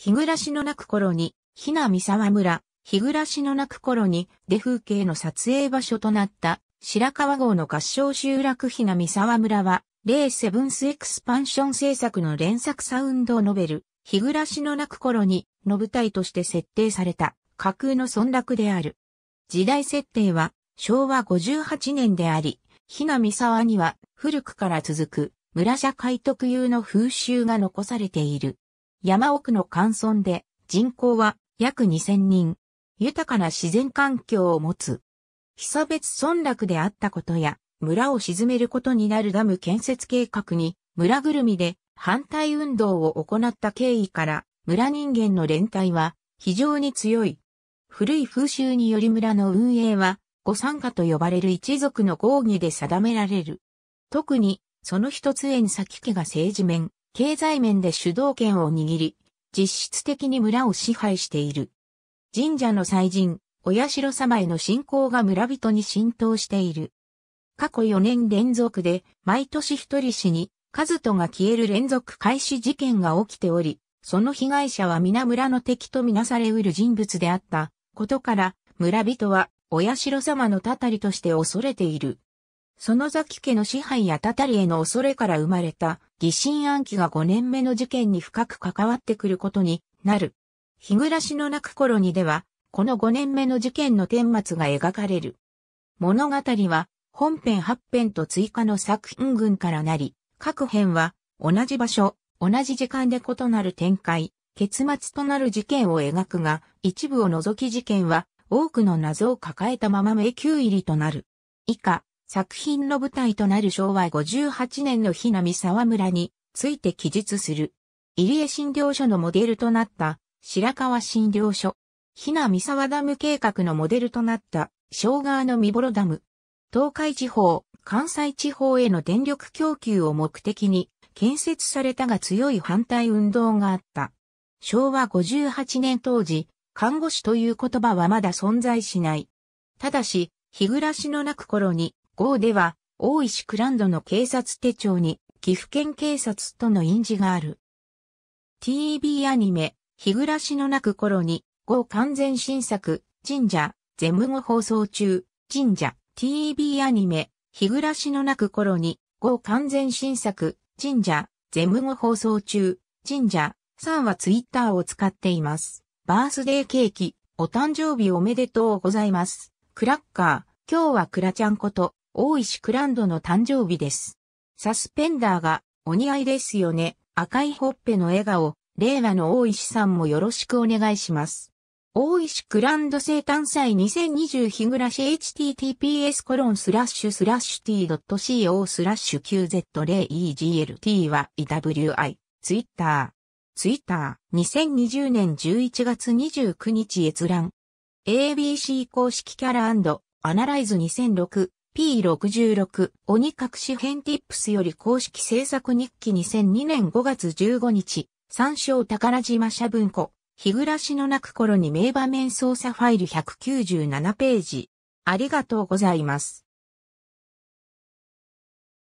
日暮らしの泣く頃に、ひなみさわ村、日暮らしの泣く頃に、で風景の撮影場所となった、白川郷の合唱集落ひなみさわ村は、レイ・セブンスエクスパンション制作の連作サウンドノベル、日暮らしの泣く頃に、の舞台として設定された、架空の村落である。時代設定は、昭和58年であり、ひなみさわには、古くから続く、村社会特有の風習が残されている。山奥の寒村で人口は約2000人。豊かな自然環境を持つ。被差別村落であったことや、村を沈めることになるダム建設計画に、村ぐるみで反対運動を行った経緯から、村人間の連帯は非常に強い。古い風習により村の運営は、御参加と呼ばれる一族の合議で定められる。特に、その一つ縁先家が政治面、経済面で主導権を握り、実質的に村を支配している。神社の祭神、お社様への信仰が村人に浸透している。過去4年連続で、毎年一人死に、カズトが消える連続開始事件が起きており、その被害者は皆村の敵とみなされうる人物であったことから、村人はお社様のたたりとして恐れている。その崎家の支配やたたりへの恐れから生まれた疑心暗鬼が5年目の事件に深く関わってくることになる。日暮らしの泣く頃にでは、この5年目の事件の顛末が描かれる。物語は本編8編と追加の作品群からなり、各編は同じ場所、同じ時間で異なる展開、結末となる事件を描くが、一部を除き事件は多くの謎を抱えたまま迷宮入りとなる。以下、作品の舞台となる昭和58年の日波沢村について記述する。入江診療所のモデルとなった白川診療所。日波沢ダム計画のモデルとなった小川の見ろダム。東海地方、関西地方への電力供給を目的に建設されたが強い反対運動があった。昭和58年当時、看護師という言葉はまだ存在しない。ただし、日暮らしのなく頃に号では、大石クランドの警察手帳に、岐阜県警察との印字がある。TV アニメ、日暮らしの泣く頃に、号完全新作、神社、ゼム語放送中、神社、TV アニメ、日暮らしの泣く頃に、号完全新作、神社、ゼム語放送中、神社、さんはツイッターを使っています。バースデーケーキ、お誕生日おめでとうございます。クラッカー、今日はクラちゃんこと、大石クランドの誕生日です。サスペンダーがお似合いですよね。赤いほっぺの笑顔、令和の大石さんもよろしくお願いします。大石クランド生誕祭2020日暮らし https コロンスラッシュスラッシュ t.co スラッシュ qz0eglt は EWI、ツイッター。ツイッター、2020年11月29日閲覧。ABC 公式キャラアナライズ2006 P66 鬼隠し編ティップスより公式制作日記2002年5月15日、参照宝島社文庫、日暮らしの泣く頃に名場面操作ファイル197ページ。ありがとうございます。